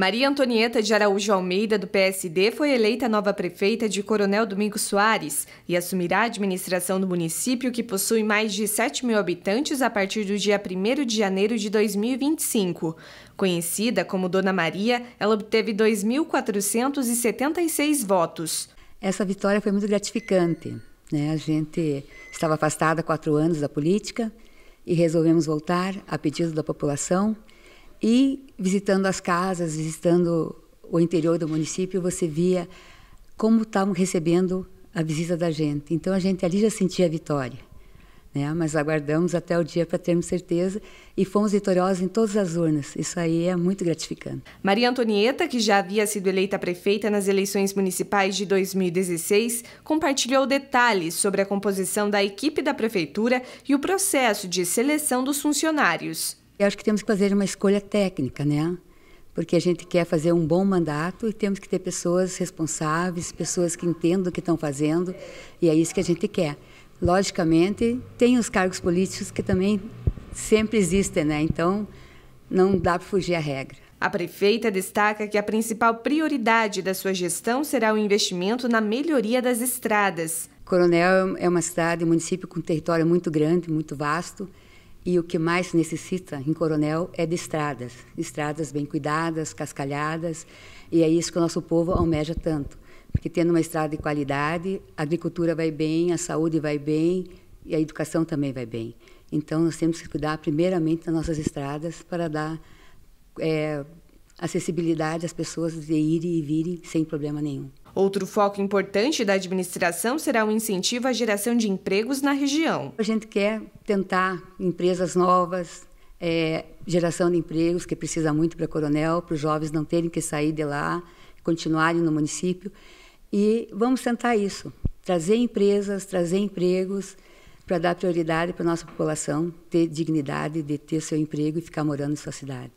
Maria Antonieta de Araújo Almeida, do PSD, foi eleita nova prefeita de Coronel Domingos Soares e assumirá a administração do município, que possui mais de 7 mil habitantes, a partir do dia 1 de janeiro de 2025. Conhecida como Dona Maria, ela obteve 2.476 votos. Essa vitória foi muito gratificante. Né? A gente estava afastada há quatro anos da política e resolvemos voltar a pedido da população e visitando as casas, visitando o interior do município, você via como estavam recebendo a visita da gente. Então a gente ali já sentia a vitória. Né? Mas aguardamos até o dia para termos certeza e fomos vitoriosos em todas as urnas. Isso aí é muito gratificante. Maria Antonieta, que já havia sido eleita prefeita nas eleições municipais de 2016, compartilhou detalhes sobre a composição da equipe da prefeitura e o processo de seleção dos funcionários. Eu acho que temos que fazer uma escolha técnica, né? Porque a gente quer fazer um bom mandato e temos que ter pessoas responsáveis, pessoas que entendam o que estão fazendo, e é isso que a gente quer. Logicamente, tem os cargos políticos que também sempre existem, né? Então, não dá para fugir à regra. A prefeita destaca que a principal prioridade da sua gestão será o investimento na melhoria das estradas. Coronel é uma cidade, um município com um território muito grande, muito vasto. E o que mais necessita em Coronel é de estradas, estradas bem cuidadas, cascalhadas, e é isso que o nosso povo almeja tanto. Porque tendo uma estrada de qualidade, a agricultura vai bem, a saúde vai bem e a educação também vai bem. Então, nós temos que cuidar primeiramente das nossas estradas para dar é, acessibilidade às pessoas de irem e virem sem problema nenhum. Outro foco importante da administração será o incentivo à geração de empregos na região. A gente quer tentar empresas novas, é, geração de empregos, que precisa muito para Coronel, para os jovens não terem que sair de lá, continuarem no município. E vamos tentar isso, trazer empresas, trazer empregos, para dar prioridade para a nossa população ter dignidade de ter seu emprego e ficar morando em sua cidade.